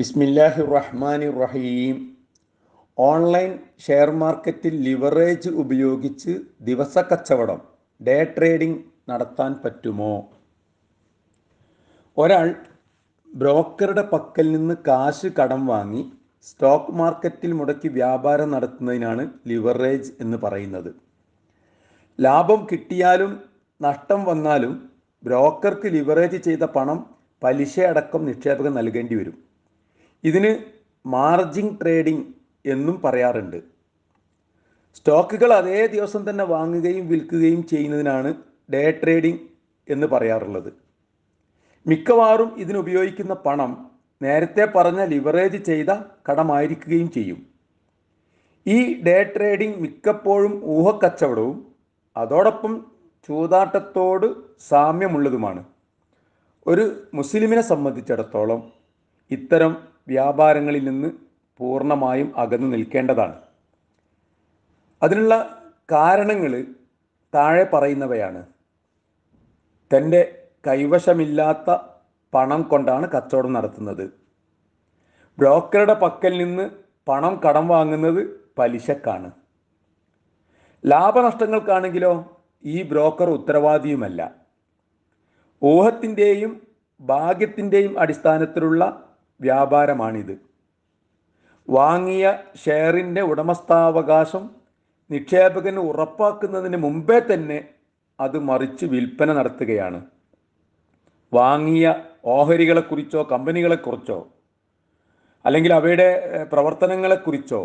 ബിസ്മില്ലാഹി റഹ്മാനി റഹീം ഓൺലൈൻ ഷെയർ മാർക്കറ്റിൽ ലിവറേജ് ഉപയോഗിച്ച് ദിവസ കച്ചവടം ഡേ ട്രേഡിംഗ് നടത്താൻ പറ്റുമോ ഒരാൾ ബ്രോക്കറുടെ പക്കൽ നിന്ന് കാശ് കടം വാങ്ങി സ്റ്റോക്ക് മാർക്കറ്റിൽ മുടക്കി വ്യാപാരം നടത്തുന്നതിനാണ് ലിവറേജ് എന്ന് പറയുന്നത് ലാഭം കിട്ടിയാലും നഷ്ടം വന്നാലും ബ്രോക്കർക്ക് ലിവറേജ് ചെയ്ത പണം പലിശ അടക്കം നിക്ഷേപകൻ നൽകേണ്ടി വരും ഇതിന് മാർജിൻ ട്രേഡിംഗ് എന്നും പറയാറുണ്ട് സ്റ്റോക്കുകൾ അതേ ദിവസം തന്നെ വാങ്ങുകയും വിൽക്കുകയും ചെയ്യുന്നതിനാണ് ഡേ ട്രേഡിംഗ് എന്ന് പറയാറുള്ളത് മിക്കവാറും ഇതിനുപയോഗിക്കുന്ന പണം നേരത്തെ പറഞ്ഞ ലിവറേജ് ചെയ്ത കടമായിരിക്കുകയും ചെയ്യും ഈ ഡേ ട്രേഡിംഗ് മിക്കപ്പോഴും ഊഹക്കച്ചവടവും അതോടൊപ്പം ചൂതാട്ടത്തോട് സാമ്യമുള്ളതുമാണ് ഒരു മുസ്ലിമിനെ സംബന്ധിച്ചിടത്തോളം ഇത്തരം വ്യാപാരങ്ങളിൽ നിന്ന് പൂർണ്ണമായും അകന്നു നിൽക്കേണ്ടതാണ് അതിനുള്ള കാരണങ്ങൾ താഴെ പറയുന്നവയാണ് തൻ്റെ കൈവശമില്ലാത്ത പണം കൊണ്ടാണ് കച്ചവടം നടത്തുന്നത് ബ്രോക്കറുടെ പക്കൽ നിന്ന് പണം കടം വാങ്ങുന്നത് പലിശക്കാണ് ലാഭനഷ്ടങ്ങൾക്കാണെങ്കിലോ ഈ ബ്രോക്കർ ഉത്തരവാദിയുമല്ല ഊഹത്തിൻ്റെയും ഭാഗ്യത്തിൻ്റെയും അടിസ്ഥാനത്തിലുള്ള വ്യാപാരമാണിത് വാങ്ങിയ ഷെയറിൻ്റെ ഉടമസ്ഥാവകാശം നിക്ഷേപകന് ഉറപ്പാക്കുന്നതിന് മുമ്പേ തന്നെ അത് മറിച്ച് വിൽപ്പന നടത്തുകയാണ് വാങ്ങിയ ഓഹരികളെക്കുറിച്ചോ കമ്പനികളെക്കുറിച്ചോ അല്ലെങ്കിൽ അവയുടെ പ്രവർത്തനങ്ങളെക്കുറിച്ചോ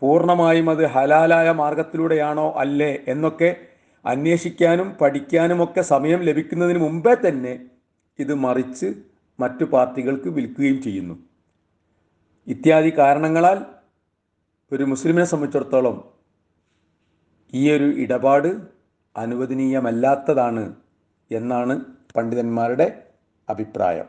പൂർണ്ണമായും അത് ഹലാലായ മാർഗത്തിലൂടെയാണോ അല്ലേ എന്നൊക്കെ അന്വേഷിക്കാനും പഠിക്കാനുമൊക്കെ സമയം ലഭിക്കുന്നതിന് മുമ്പേ തന്നെ ഇത് മറിച്ച് മറ്റു പാർട്ടികൾക്ക് വിൽക്കുകയും ചെയ്യുന്നു ഇത്യാദി കാരണങ്ങളാൽ ഒരു മുസ്ലിമിനെ സംബന്ധിച്ചിടത്തോളം ഈ ഒരു ഇടപാട് അനുവദനീയമല്ലാത്തതാണ് എന്നാണ് പണ്ഡിതന്മാരുടെ അഭിപ്രായം